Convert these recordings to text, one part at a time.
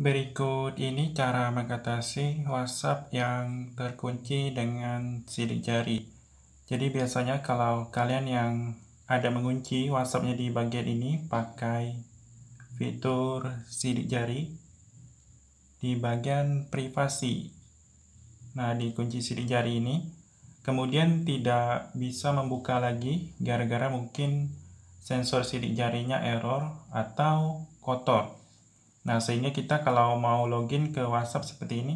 Berikut ini cara mengatasi WhatsApp yang terkunci dengan sidik jari. Jadi biasanya kalau kalian yang ada mengunci WhatsAppnya di bagian ini pakai fitur sidik jari di bagian privasi. Nah, di kunci sidik jari ini. Kemudian tidak bisa membuka lagi gara-gara mungkin sensor sidik jarinya error atau kotor. Nah, sehingga kita kalau mau login ke WhatsApp seperti ini,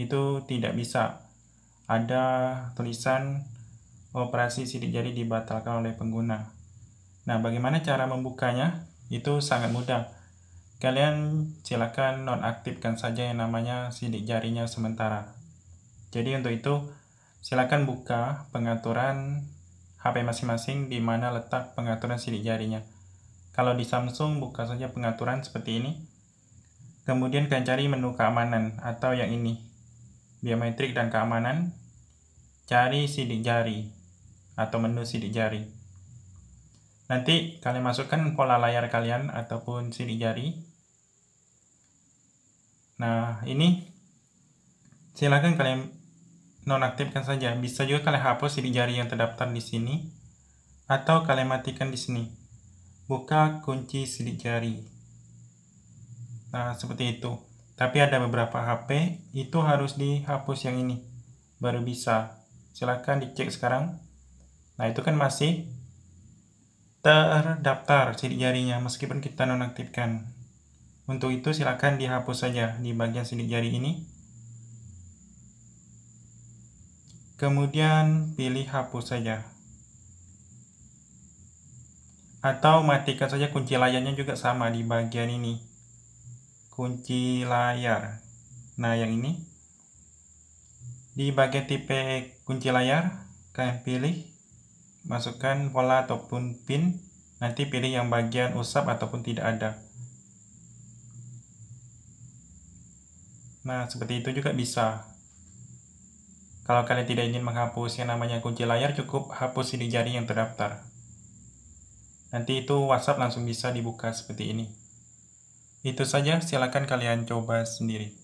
itu tidak bisa. Ada tulisan operasi sidik jari dibatalkan oleh pengguna. Nah, bagaimana cara membukanya? Itu sangat mudah. Kalian silakan nonaktifkan saja yang namanya sidik jarinya sementara. Jadi untuk itu, silakan buka pengaturan HP masing-masing di mana letak pengaturan sidik jarinya. Kalau di Samsung, buka saja pengaturan seperti ini Kemudian kalian cari menu keamanan atau yang ini. Biometrik dan keamanan. Cari sidik jari atau menu sidik jari. Nanti kalian masukkan pola layar kalian ataupun sidik jari. Nah, ini silakan kalian nonaktifkan saja. Bisa juga kalian hapus sidik jari yang terdaftar di sini atau kalian matikan di sini. Buka kunci sidik jari. Nah, seperti itu. Tapi ada beberapa HP itu harus dihapus yang ini baru bisa. Silahkan dicek sekarang. Nah, itu kan masih terdaftar sidik jarinya meskipun kita nonaktifkan. Untuk itu silahkan dihapus saja di bagian sidik jari ini. Kemudian pilih hapus saja. Atau matikan saja kunci layarnya juga sama di bagian ini kunci layar nah yang ini di bagian tipe kunci layar kalian pilih masukkan pola ataupun pin nanti pilih yang bagian usap ataupun tidak ada nah seperti itu juga bisa kalau kalian tidak ingin menghapus yang namanya kunci layar cukup hapus sidik jari yang terdaftar nanti itu WhatsApp langsung bisa dibuka seperti ini itu saja, silakan kalian coba sendiri.